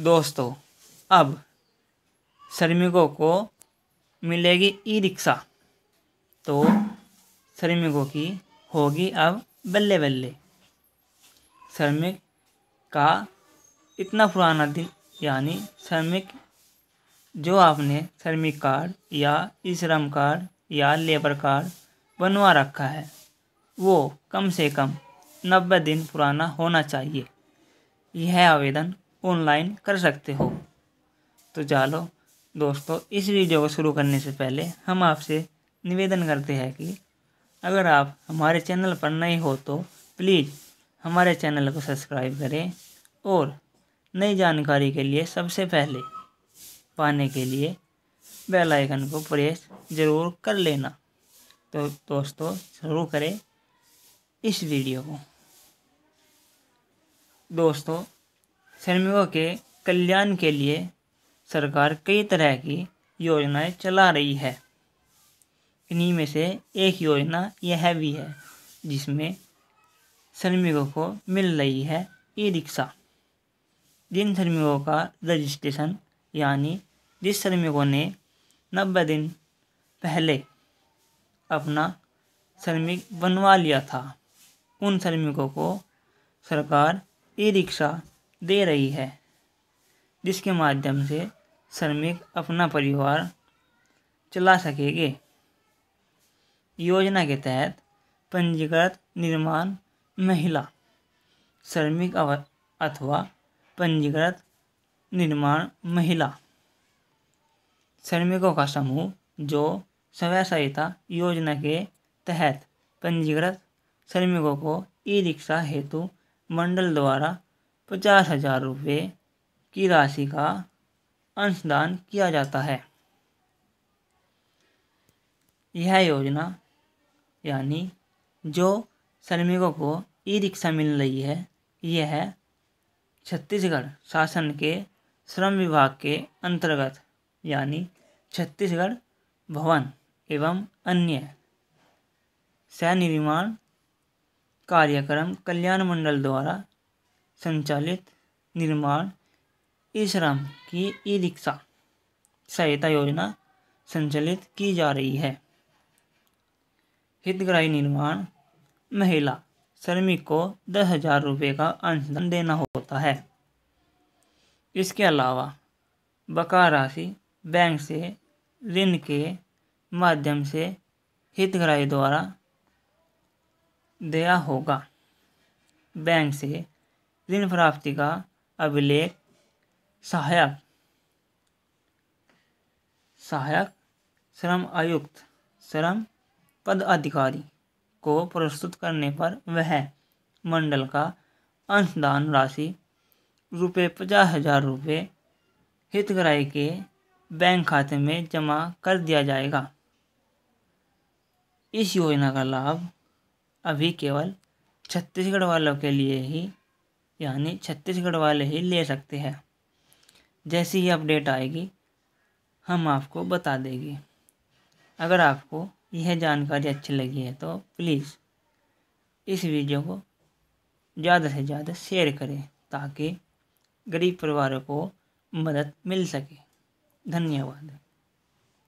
दोस्तों अब श्रमिकों को मिलेगी ई रिक्शा तो श्रमिकों की होगी अब बल्ले बल्ले श्रमिक का इतना पुराना दिन यानी श्रमिक जो आपने श्रमिक कार्ड या ई श्रम कार्ड या लेबर कार्ड बनवा रखा है वो कम से कम नब्बे दिन पुराना होना चाहिए यह आवेदन ऑनलाइन कर सकते हो तो चलो दोस्तों इस वीडियो को शुरू करने से पहले हम आपसे निवेदन करते हैं कि अगर आप हमारे चैनल पर नए हो तो प्लीज़ हमारे चैनल को सब्सक्राइब करें और नई जानकारी के लिए सबसे पहले पाने के लिए बेल आइकन को प्रेस ज़रूर कर लेना तो दोस्तों शुरू करें इस वीडियो को दोस्तों श्रमिकों के कल्याण के लिए सरकार कई तरह की योजनाएं चला रही है इन्हीं में से एक योजना यह भी है जिसमें श्रमिकों को मिल रही है ई रिक्शा जिन श्रमिकों का रजिस्ट्रेशन यानी जिस श्रमिकों ने नब्बे दिन पहले अपना श्रमिक बनवा लिया था उन श्रमिकों को सरकार ई रिक्शा दे रही है जिसके माध्यम से श्रमिक अपना परिवार चला सकेंगे योजना के तहत पंजीकृत निर्माण महिला श्रमिक अथवा पंजीकृत निर्माण महिला श्रमिकों का समूह जो स्वयं सहायता योजना के तहत पंजीकृत श्रमिकों को ई रिक्शा हेतु मंडल द्वारा पचास हज़ार रुपये की राशि का अंशदान किया जाता है यह योजना यानी जो श्रमिकों को ई रिक्शा मिल रही है यह छत्तीसगढ़ शासन के श्रम विभाग के अंतर्गत यानी छत्तीसगढ़ भवन एवं अन्य सैन्य निर्माण कार्यक्रम कल्याण मंडल द्वारा संचालित निर्माण श्रम की ई रिक्शा सहायता योजना संचालित की जा रही है हितग्राही निर्माण महिला श्रमिक को दस हजार रुपये का अंशदान देना होता है इसके अलावा बका राशि बैंक से ऋण के माध्यम से हितग्राही द्वारा दिया होगा बैंक से ऋण प्राप्ति का अभिलेख सहायक सहायक श्रम आयुक्त श्रम पद अधिकारी को प्रस्तुत करने पर वह मंडल का अंशदान राशि रुपये पचास हजार रुपये हितग्राही के बैंक खाते में जमा कर दिया जाएगा इस योजना का लाभ अभी केवल छत्तीसगढ़ वालों के लिए ही यानी छत्तीसगढ़ वाले ही ले सकते हैं जैसी ही अपडेट आएगी हम आपको बता देंगे अगर आपको यह जानकारी अच्छी लगी है तो प्लीज़ इस वीडियो को ज़्यादा से ज़्यादा शेयर करें ताकि गरीब परिवारों को मदद मिल सके धन्यवाद